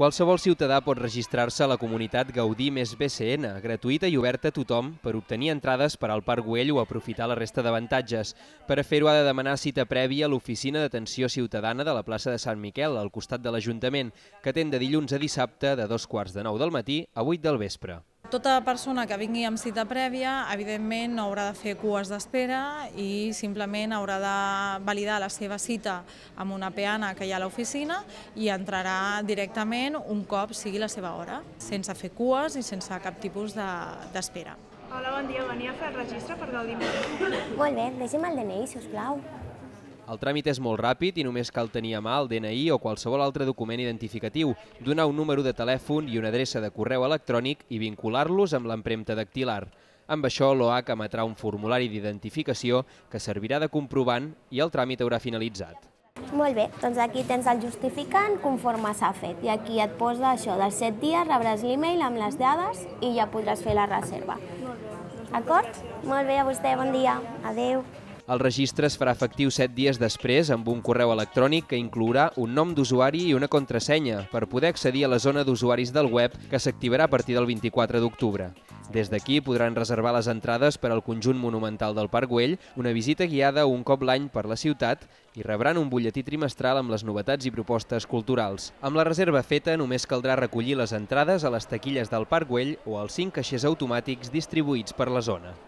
Qualsevol ciutadà pot registrar-se a la comunitat Gaudí més BCN, gratuïta i oberta a tothom, per obtenir entrades per al Parc Güell o aprofitar la resta d'avantatges. Per a fer-ho ha de demanar cita prèvia a l'Oficina d'Atenció Ciutadana de la plaça de Sant Miquel, al costat de l'Ajuntament, que atén de dilluns a dissabte de dos quarts de nou del matí a vuit del vespre. Tota persona que vingui amb cita prèvia, evidentment, no haurà de fer cues d'espera i simplement haurà de validar la seva cita amb una peana que hi ha a l'oficina i entrarà directament un cop sigui la seva hora, sense fer cues i sense cap tipus d'espera. De, Hola, bon dia. Venia a fer el registre per gaudir Molt bé, deixi'm el DNI, si us plau. El tràmit és molt ràpid i només cal tenir a mà el DNI o qualsevol altre document identificatiu, donar un número de telèfon i una adreça de correu electrònic i vincular-los amb l'empremta dactilar. Amb això, l'OAC emetrà un formulari d'identificació que servirà de comprovant i el tràmit haurà finalitzat. Molt bé, doncs aquí tens el justificant conforme s'ha fet i aquí et posa això, dels 7 dies rebràs l'e-mail amb les dades i ja podràs fer la reserva. D'acord? Molt bé, a vostè, bon dia. Adeu. El registre es farà efectiu 7 dies després amb un correu electrònic que inclourà un nom d'usuari i una contrasenya per poder accedir a la zona d'usuaris del web que s'activarà a partir del 24 d'octubre. Des d'aquí podran reservar les entrades per al conjunt monumental del Parc Güell, una visita guiada un cop l'any per la ciutat i rebran un butlletí trimestral amb les novetats i propostes culturals. Amb la reserva feta només caldrà recollir les entrades a les taquilles del Parc Güell o als cinc caixers automàtics distribuïts per la zona.